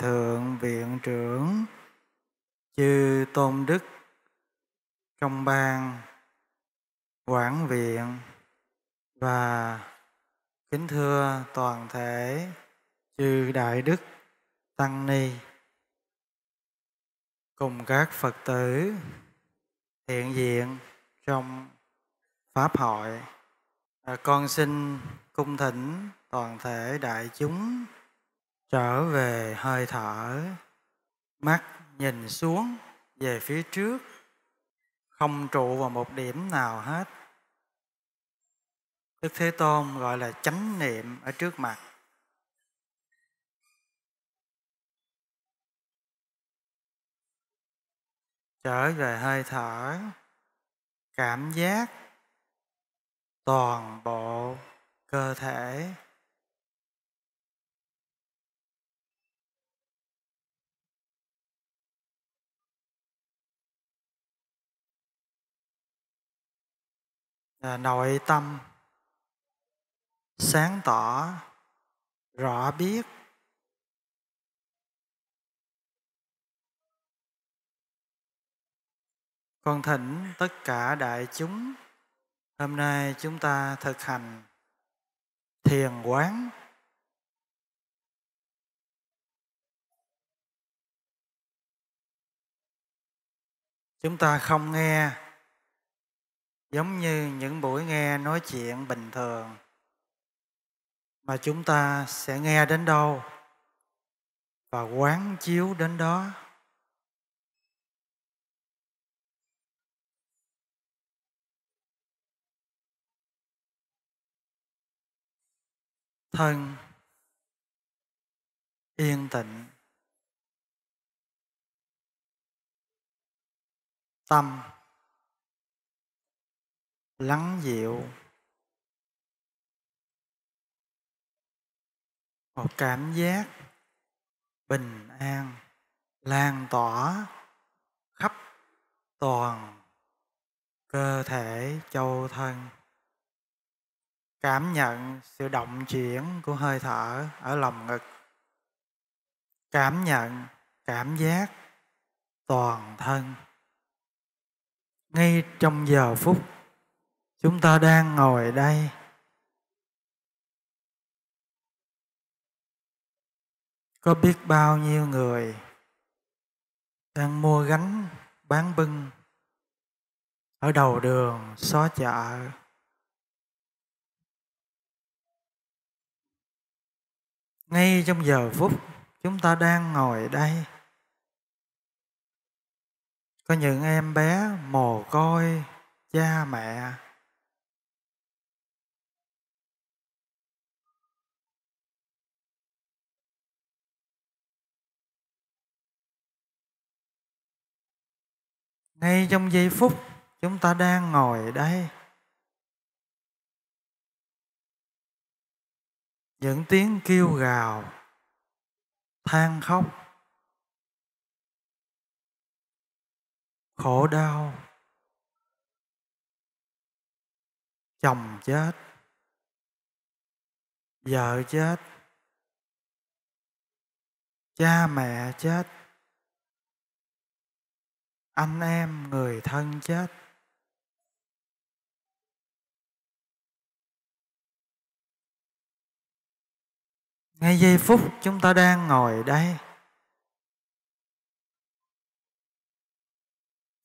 Thượng Viện trưởng, chư Tôn Đức, Công ban, Quản viện và kính thưa toàn thể chư Đại Đức Tăng Ni cùng các Phật tử hiện diện trong Pháp hội. À, con xin cung thỉnh toàn thể đại chúng trở về hơi thở mắt nhìn xuống về phía trước không trụ vào một điểm nào hết đức thế tôn gọi là chánh niệm ở trước mặt trở về hơi thở cảm giác toàn bộ cơ thể Ờ, nội tâm sáng tỏ rõ biết con thỉnh tất cả đại chúng hôm nay chúng ta thực hành thiền quán chúng ta không nghe giống như những buổi nghe nói chuyện bình thường mà chúng ta sẽ nghe đến đâu và quán chiếu đến đó thân yên tĩnh tâm lắng dịu một cảm giác bình an lan tỏa khắp toàn cơ thể châu thân cảm nhận sự động chuyển của hơi thở ở lòng ngực cảm nhận cảm giác toàn thân ngay trong giờ phút chúng ta đang ngồi đây có biết bao nhiêu người đang mua gánh bán bưng ở đầu đường xó chợ ngay trong giờ phút chúng ta đang ngồi đây có những em bé mồ côi cha mẹ ngay trong giây phút chúng ta đang ngồi đây những tiếng kêu gào than khóc khổ đau chồng chết vợ chết cha mẹ chết anh em người thân chết ngay giây phút chúng ta đang ngồi đây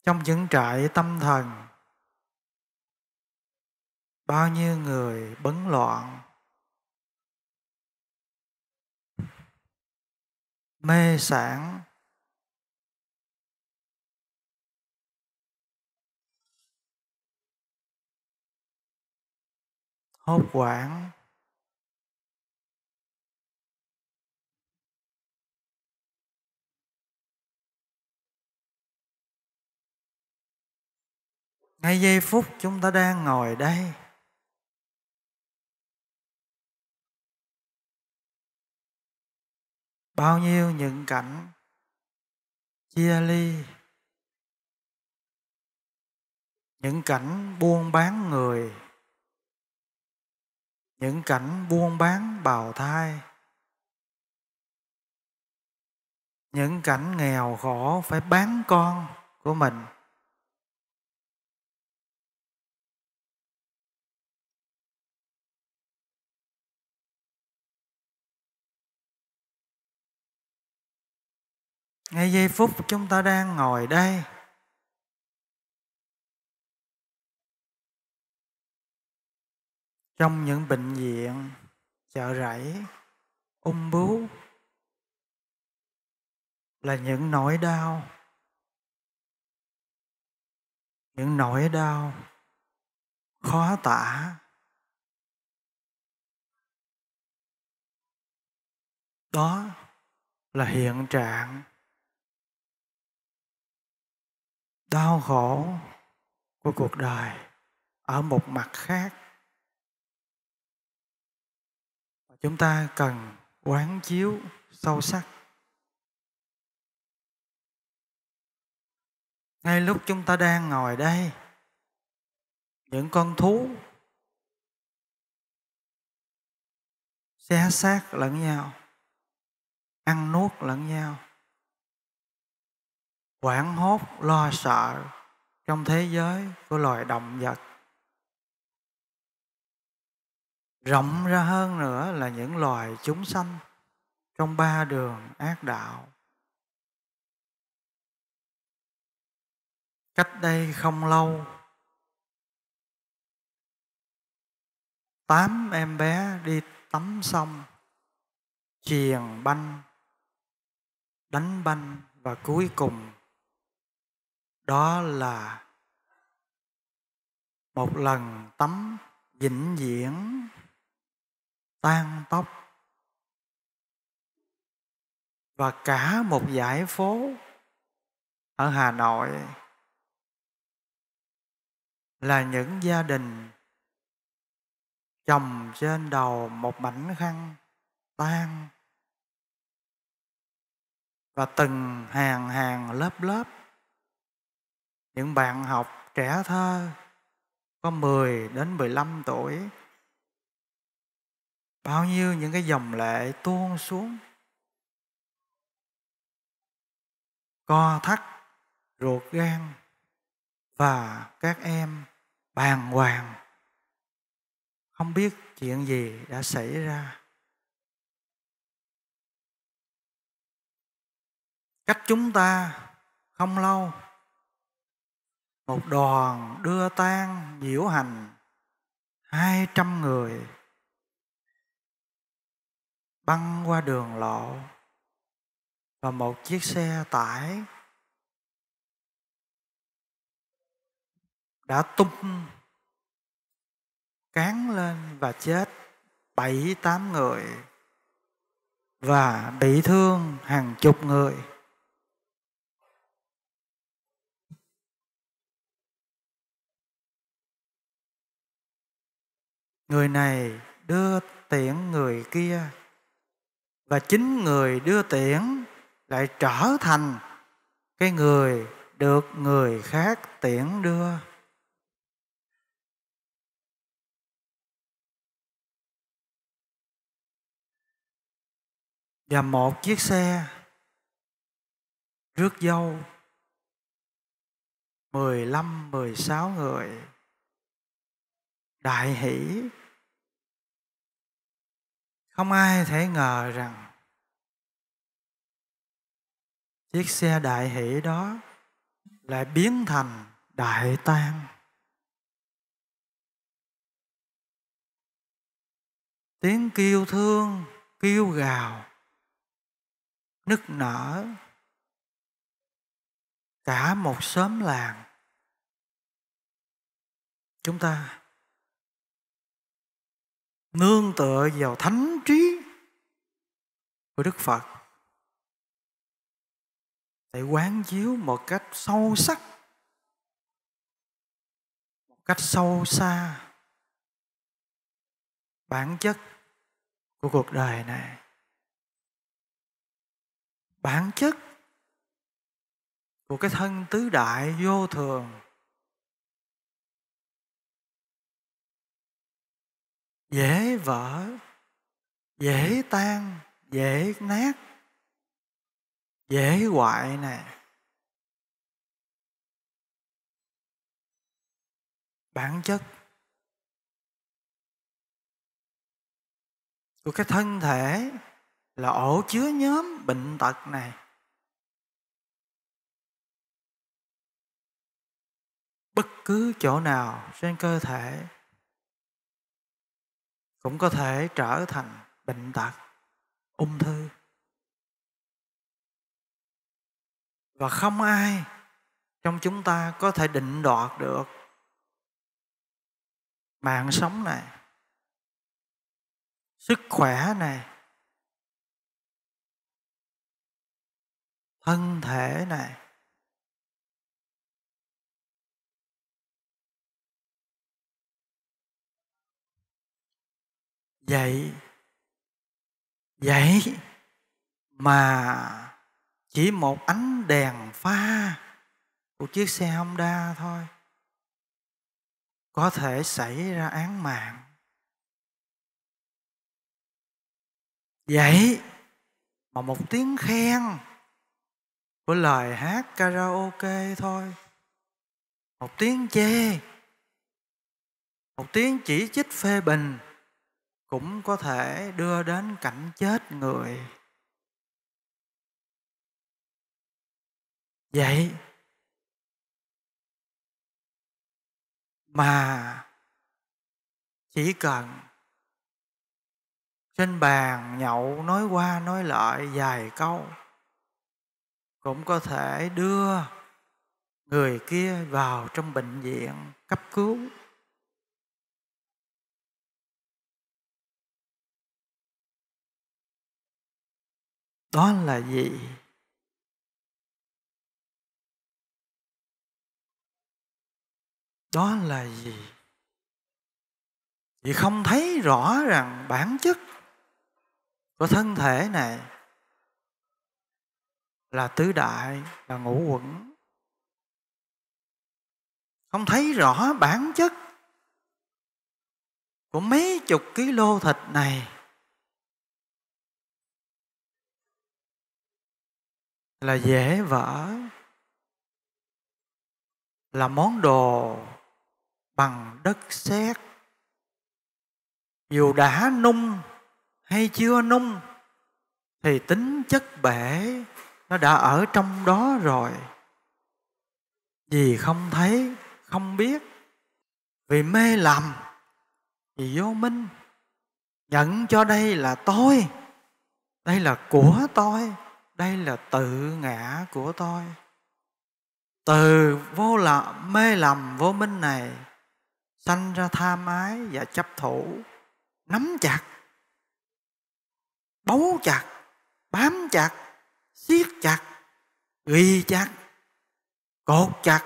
trong những trại tâm thần bao nhiêu người bấn loạn mê sản hốt quản ngay giây phút chúng ta đang ngồi đây bao nhiêu những cảnh chia ly những cảnh buôn bán người những cảnh buôn bán bào thai những cảnh nghèo khổ phải bán con của mình ngay giây phút chúng ta đang ngồi đây trong những bệnh viện chợ rẫy ung bướu là những nỗi đau những nỗi đau khó tả đó là hiện trạng đau khổ của cuộc đời ở một mặt khác chúng ta cần quán chiếu sâu sắc ngay lúc chúng ta đang ngồi đây những con thú xé xác lẫn nhau ăn nuốt lẫn nhau hoảng hốt lo sợ trong thế giới của loài động vật rộng ra hơn nữa là những loài chúng sanh trong ba đường ác đạo cách đây không lâu tám em bé đi tắm sông, chiền banh đánh banh và cuối cùng đó là một lần tắm vĩnh viễn tan tóc và cả một dãy phố ở hà nội là những gia đình chồng trên đầu một mảnh khăn tan và từng hàng hàng lớp lớp những bạn học trẻ thơ có 10 đến 15 tuổi bao nhiêu những cái dòng lệ tuôn xuống co thắt ruột gan và các em bàng hoàng không biết chuyện gì đã xảy ra cách chúng ta không lâu một đoàn đưa tang diễu hành hai trăm người băng qua đường lộ và một chiếc xe tải đã tung cán lên và chết bảy tám người và bị thương hàng chục người người này đưa tiễn người kia và chính người đưa tiễn lại trở thành cái người được người khác tiễn đưa và một chiếc xe rước dâu 15 16 người đại hỷ không ai thể ngờ rằng chiếc xe đại hỷ đó lại biến thành đại tang tiếng kêu thương kêu gào nức nở cả một xóm làng chúng ta nương tựa vào thánh trí của Đức Phật để quán chiếu một cách sâu sắc một cách sâu xa bản chất của cuộc đời này bản chất của cái thân tứ đại vô thường dễ vỡ dễ ừ. tan dễ nát dễ hoại này bản chất của cái thân thể là ổ chứa nhóm bệnh tật này bất cứ chỗ nào trên cơ thể cũng có thể trở thành bệnh tật ung thư và không ai trong chúng ta có thể định đoạt được mạng sống này sức khỏe này thân thể này vậy vậy mà chỉ một ánh đèn pha của chiếc xe Honda thôi có thể xảy ra án mạng vậy mà một tiếng khen của lời hát karaoke thôi một tiếng chê một tiếng chỉ trích phê bình cũng có thể đưa đến cảnh chết người vậy mà chỉ cần trên bàn nhậu nói qua nói lại vài câu cũng có thể đưa người kia vào trong bệnh viện cấp cứu đó là gì đó là gì vì không thấy rõ rằng bản chất của thân thể này là tứ đại là ngũ quẩn không thấy rõ bản chất của mấy chục ký lô thịt này là dễ vỡ là món đồ bằng đất sét dù đã nung hay chưa nung thì tính chất bể nó đã ở trong đó rồi vì không thấy không biết vì mê lầm vì vô minh nhận cho đây là tôi đây là của tôi đây là tự ngã của tôi từ vô lạ mê lầm vô minh này sanh ra tham ái và chấp thủ nắm chặt bấu chặt bám chặt siết chặt ghi chặt cột chặt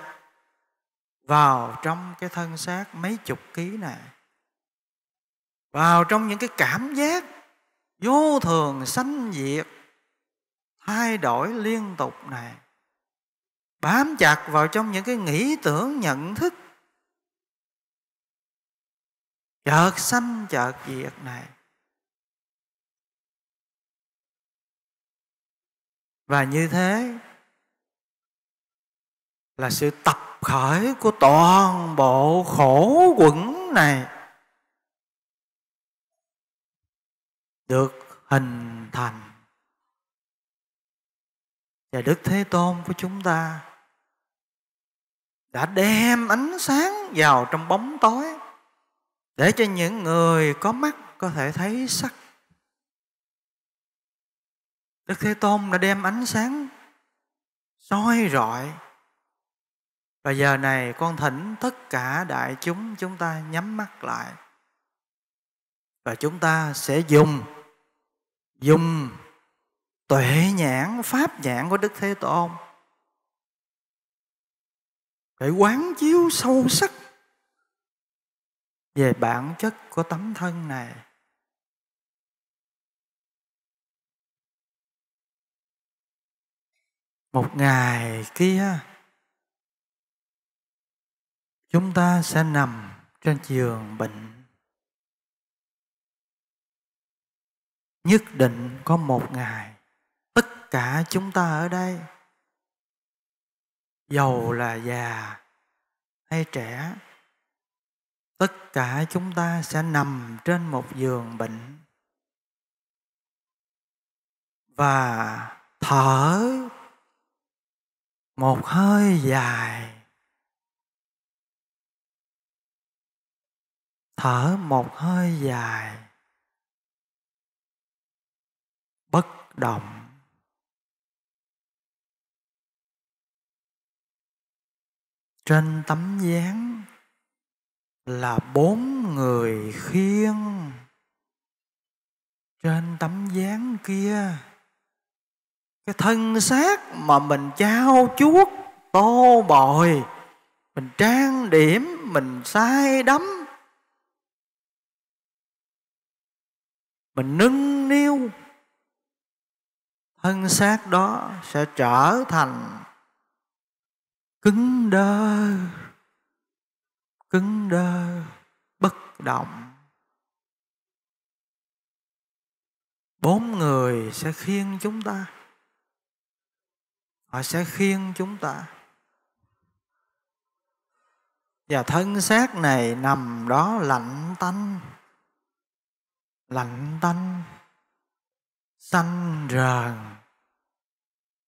vào trong cái thân xác mấy chục ký này vào trong những cái cảm giác vô thường sanh diệt thay đổi liên tục này bám chặt vào trong những cái nghĩ tưởng nhận thức chợt sanh chợt diệt này và như thế là sự tập khởi của toàn bộ khổ quẩn này được hình thành và đức thế tôn của chúng ta đã đem ánh sáng vào trong bóng tối để cho những người có mắt có thể thấy sắc đức thế tôn đã đem ánh sáng soi rọi và giờ này con thỉnh tất cả đại chúng chúng ta nhắm mắt lại và chúng ta sẽ dùng dùng tuệ nhãn pháp nhãn của đức thế tôn để quán chiếu sâu sắc về bản chất của tấm thân này một ngày kia chúng ta sẽ nằm trên giường bệnh nhất định có một ngày cả chúng ta ở đây giàu là già hay trẻ tất cả chúng ta sẽ nằm trên một giường bệnh và thở một hơi dài thở một hơi dài bất động trên tấm gián là bốn người khiêng trên tấm gián kia cái thân xác mà mình trao chuốt tô bồi mình trang điểm mình sai đắm mình nâng niu thân xác đó sẽ trở thành cứng đơ cứng đơ bất động bốn người sẽ khiêng chúng ta họ sẽ khiêng chúng ta và thân xác này nằm đó lạnh tanh lạnh tanh xanh rờn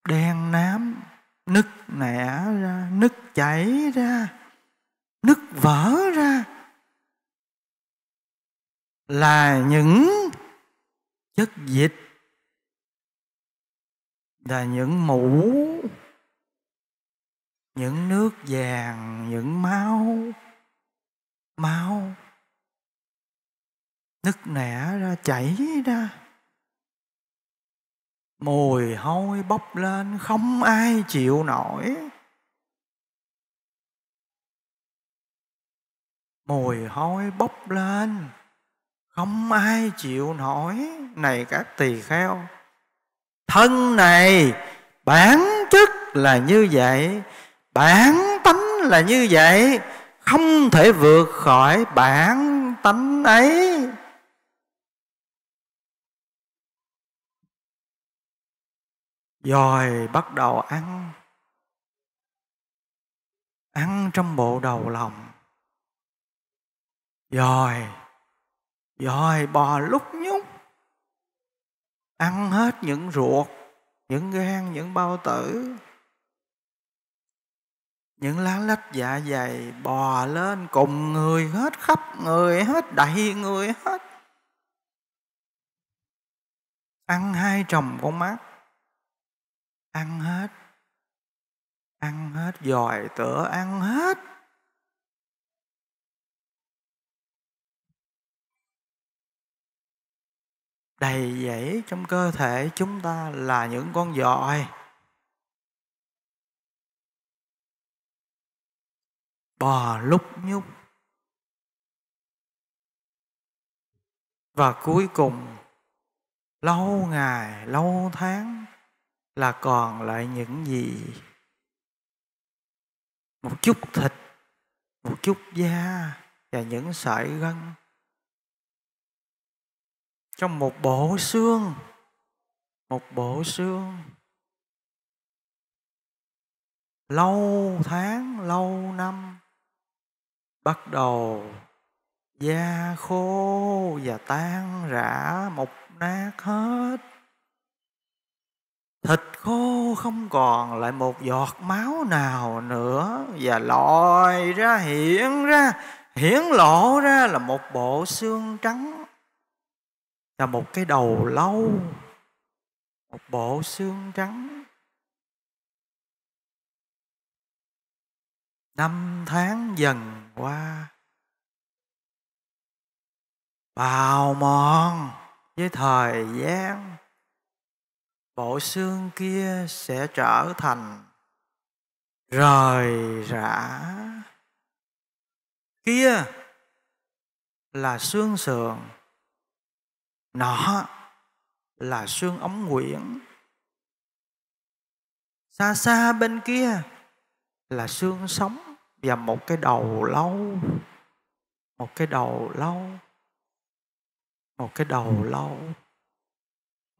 đen nám nứt nẻ ra nứt chảy ra nứt vỡ ra là những chất dịch là những mũ những nước vàng những máu máu nứt nẻ ra chảy ra mùi hôi bốc lên không ai chịu nổi mùi hôi bốc lên không ai chịu nổi này các tỳ kheo thân này bản chất là như vậy bản tánh là như vậy không thể vượt khỏi bản tánh ấy rồi bắt đầu ăn ăn trong bộ đầu lòng rồi rồi bò lúc nhúc ăn hết những ruột những gan những bao tử những lá lách dạ dày bò lên cùng người hết khắp người hết đầy người hết ăn hai chồng con mắt ăn hết ăn hết giòi tựa ăn hết đầy dẫy trong cơ thể chúng ta là những con giòi bò lúc nhúc và cuối cùng lâu ngày lâu tháng là còn lại những gì một chút thịt một chút da và những sợi gân trong một bộ xương một bộ xương lâu tháng lâu năm bắt đầu da khô và tan rã mục nát hết thịt khô không còn lại một giọt máu nào nữa và lòi ra hiển ra hiển lộ ra là một bộ xương trắng là một cái đầu lâu một bộ xương trắng năm tháng dần qua bào mòn với thời gian bộ xương kia sẽ trở thành rời rã kia là xương sườn nọ là xương ống quyển xa xa bên kia là xương sống và một cái đầu lâu một cái đầu lâu một cái đầu lâu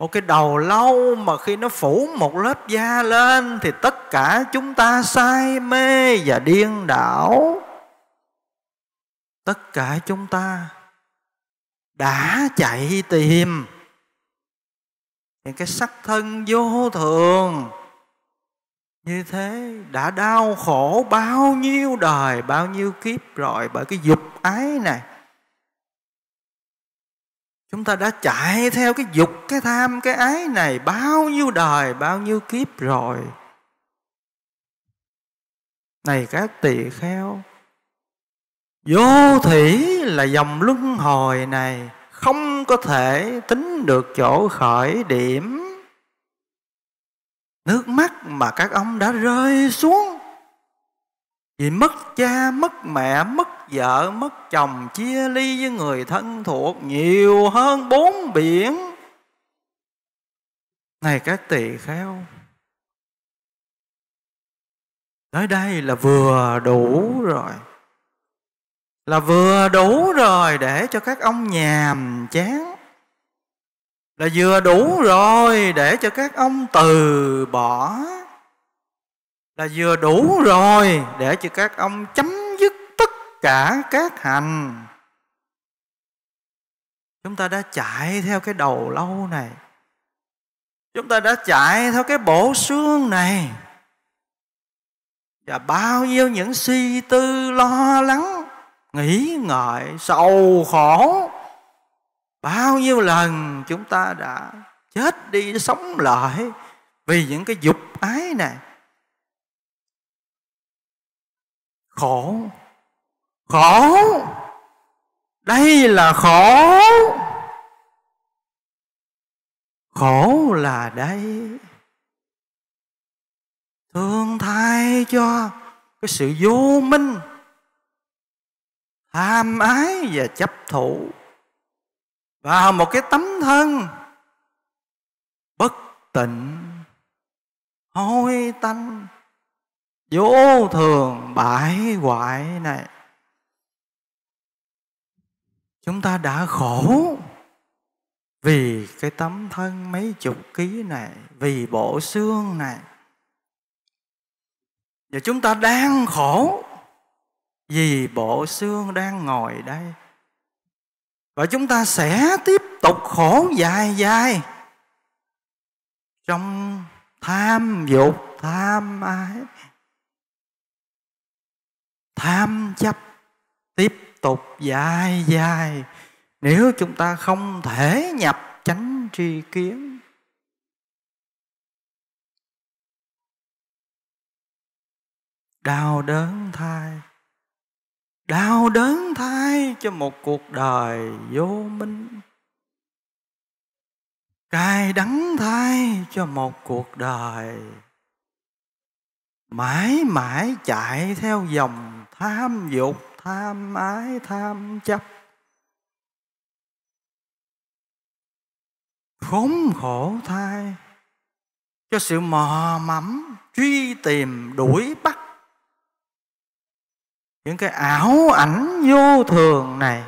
một cái đầu lâu mà khi nó phủ một lớp da lên thì tất cả chúng ta say mê và điên đảo tất cả chúng ta đã chạy tìm những cái sắc thân vô thường như thế đã đau khổ bao nhiêu đời bao nhiêu kiếp rồi bởi cái dục ái này chúng ta đã chạy theo cái dục cái tham cái ái này bao nhiêu đời bao nhiêu kiếp rồi này các tỳ kheo vô thủy là dòng luân hồi này không có thể tính được chỗ khởi điểm nước mắt mà các ông đã rơi xuống vì mất cha mất mẹ mất vợ mất chồng chia ly với người thân thuộc nhiều hơn bốn biển này các tỳ kheo tới đây là vừa đủ rồi là vừa đủ rồi để cho các ông nhàm chán là vừa đủ rồi để cho các ông từ bỏ là vừa đủ rồi để cho các ông chấm cả các hành chúng ta đã chạy theo cái đầu lâu này chúng ta đã chạy theo cái bổ xương này và bao nhiêu những suy tư lo lắng nghĩ ngợi sầu khổ bao nhiêu lần chúng ta đã chết đi sống lại vì những cái dục ái này khổ khổ đây là khổ khổ là đây thương thay cho cái sự vô minh tham ái và chấp thủ vào một cái tấm thân bất tịnh hôi tanh vô thường bại hoại này chúng ta đã khổ vì cái tấm thân mấy chục ký này vì bộ xương này và chúng ta đang khổ vì bộ xương đang ngồi đây và chúng ta sẽ tiếp tục khổ dài dài trong tham dục tham ái tham chấp tiếp tục dài dài nếu chúng ta không thể nhập chánh tri kiến đau đớn thai đau đớn thay cho một cuộc đời vô minh cay đắng thay cho một cuộc đời mãi mãi chạy theo dòng tham dục tham ái tham chấp khốn khổ thai cho sự mò mẫm truy tìm đuổi bắt những cái ảo ảnh vô thường này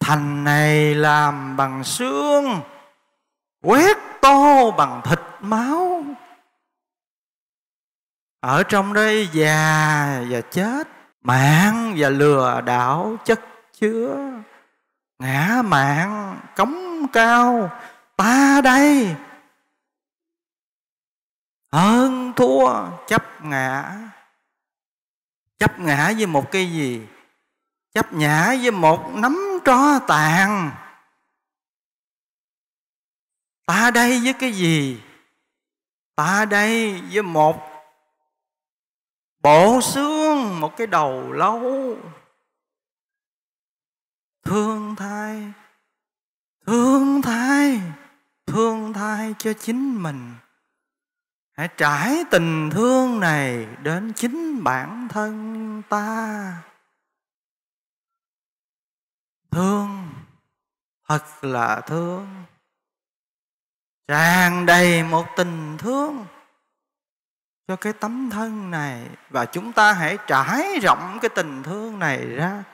thành này làm bằng xương quét to bằng thịt máu ở trong đây già và chết mạng và lừa đảo chất chứa ngã mạng cống cao ta đây hơn thua chấp ngã chấp ngã với một cái gì chấp ngã với một nắm tro tàn ta đây với cái gì ta đây với một Bộ xương một cái đầu lâu Thương thai Thương thai Thương thai cho chính mình Hãy trải tình thương này Đến chính bản thân ta Thương Thật là thương tràn đầy một tình thương cho cái tấm thân này và chúng ta hãy trải rộng cái tình thương này ra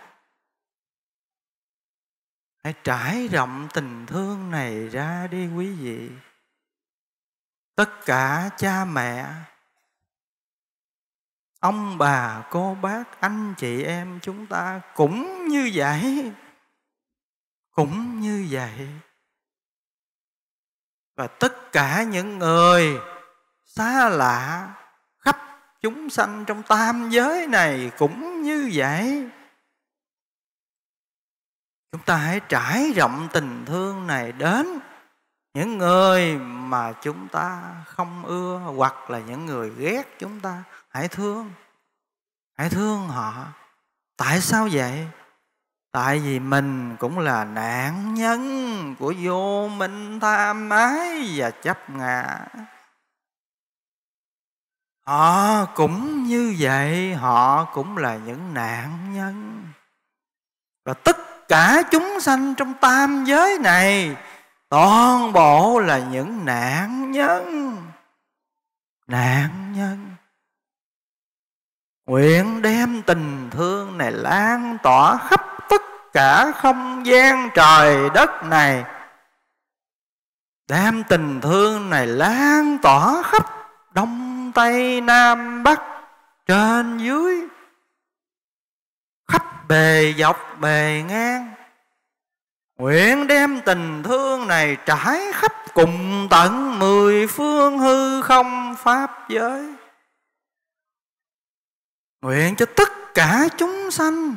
hãy trải rộng tình thương này ra đi quý vị tất cả cha mẹ ông bà cô bác anh chị em chúng ta cũng như vậy cũng như vậy và tất cả những người xa lạ chúng sanh trong tam giới này cũng như vậy chúng ta hãy trải rộng tình thương này đến những người mà chúng ta không ưa hoặc là những người ghét chúng ta hãy thương hãy thương họ tại sao vậy tại vì mình cũng là nạn nhân của vô minh tham ái và chấp ngã họ ờ, cũng như vậy họ cũng là những nạn nhân và tất cả chúng sanh trong tam giới này toàn bộ là những nạn nhân nạn nhân nguyện đem tình thương này lan tỏa khắp tất cả không gian trời đất này đem tình thương này lan tỏa khắp đông tây nam bắc trên dưới khắp bề dọc bề ngang nguyện đem tình thương này trải khắp cùng tận mười phương hư không pháp giới nguyện cho tất cả chúng sanh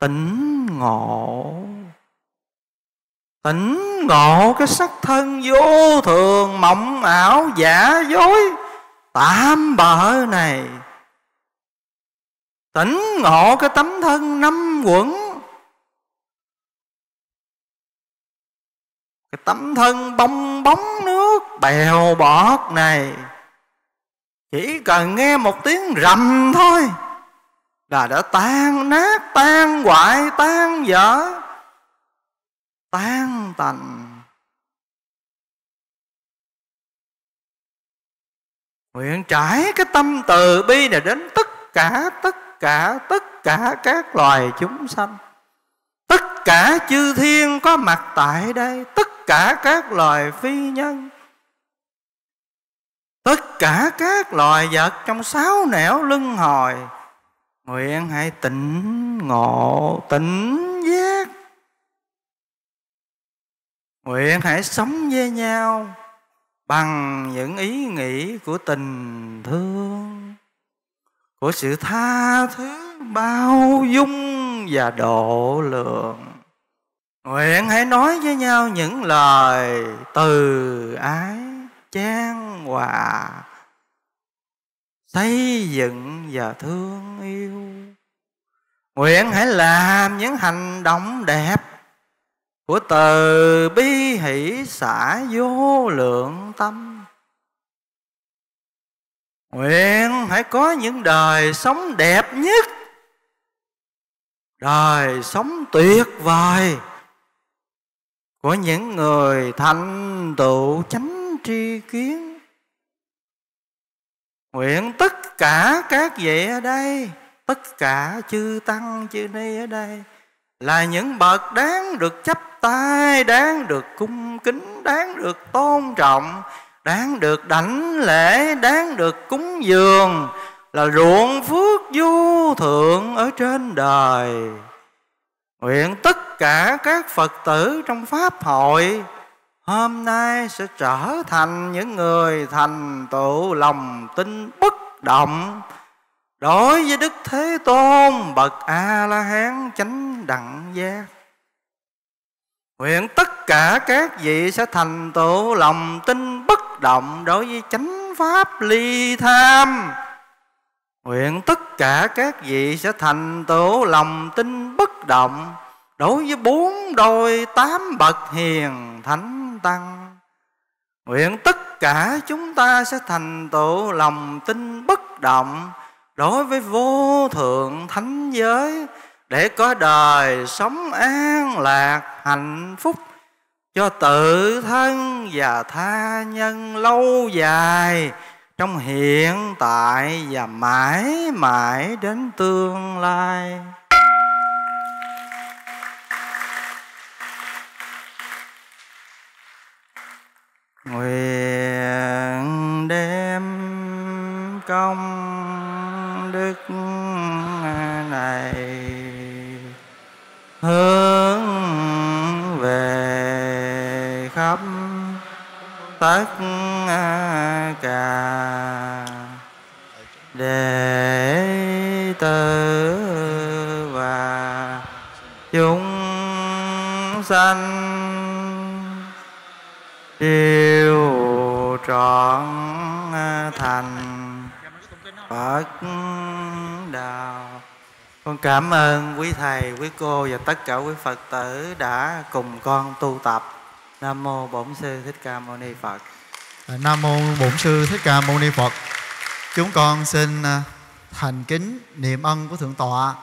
tỉnh ngộ tỉnh ngộ cái sắc thân vô thường mộng ảo giả dối tạm bỡ này tỉnh ngộ cái tấm thân năm quẩn cái tấm thân bong bóng nước bèo bọt này chỉ cần nghe một tiếng rầm thôi là đã tan nát tan hoại tan dở tan tành Nguyện trải cái tâm từ bi này đến tất cả tất cả tất cả các loài chúng sanh Tất cả chư thiên có mặt tại đây Tất cả các loài phi nhân Tất cả các loài vật trong sáu nẻo lưng hồi Nguyện hãy tỉnh ngộ tỉnh giác Nguyện hãy sống với nhau bằng những ý nghĩ của tình thương của sự tha thứ bao dung và độ lượng nguyện hãy nói với nhau những lời từ ái chan hòa xây dựng và thương yêu nguyện hãy làm những hành động đẹp của từ bi hỷ xả vô lượng tâm nguyện hãy có những đời sống đẹp nhất đời sống tuyệt vời của những người thành tựu chánh tri kiến nguyện tất cả các vị ở đây tất cả chư tăng chư ni ở đây là những bậc đáng được chấp tai đáng được cung kính đáng được tôn trọng đáng được đảnh lễ đáng được cúng dường là ruộng phước du thượng ở trên đời nguyện tất cả các phật tử trong pháp hội hôm nay sẽ trở thành những người thành tựu lòng tin bất động đối với đức thế tôn bậc a la hán chánh đẳng giác Nguyện tất cả các vị sẽ thành tựu lòng tin bất động đối với chánh pháp ly tham. Nguyện tất cả các vị sẽ thành tựu lòng tin bất động đối với bốn đôi tám bậc hiền thánh tăng. Nguyện tất cả chúng ta sẽ thành tựu lòng tin bất động đối với vô thượng thánh giới để có đời sống an lạc hạnh phúc cho tự thân và tha nhân lâu dài trong hiện tại và mãi mãi đến tương lai nguyện đem công hướng về khắp tất cả đệ tử và chúng sanh tiêu trọn thành Phật đạo con cảm ơn quý thầy, quý cô và tất cả quý Phật tử đã cùng con tu tập. Nam mô Bổn sư Thích Ca Mâu Ni Phật. À, Nam mô Bổn sư Thích Ca Mâu Ni Phật. Chúng con xin à, thành kính niệm ân của thượng tọa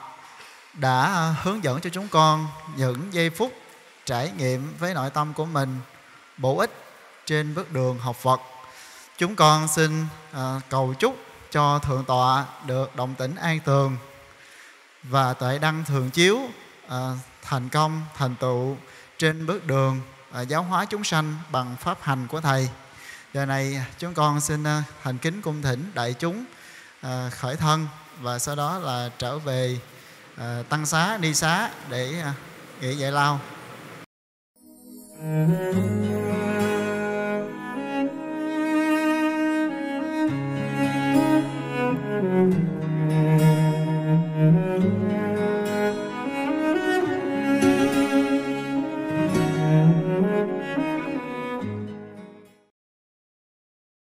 đã hướng dẫn cho chúng con những giây phút trải nghiệm với nội tâm của mình bổ ích trên bước đường học Phật. Chúng con xin à, cầu chúc cho thượng tọa được đồng tĩnh an tường và tuệ đăng thường chiếu à, thành công thành tựu trên bước đường à, giáo hóa chúng sanh bằng pháp hành của thầy giờ này chúng con xin à, thành kính cung thỉnh đại chúng à, khởi thân và sau đó là trở về à, tăng xá ni xá để à, nghỉ giải lao Mm-hmm.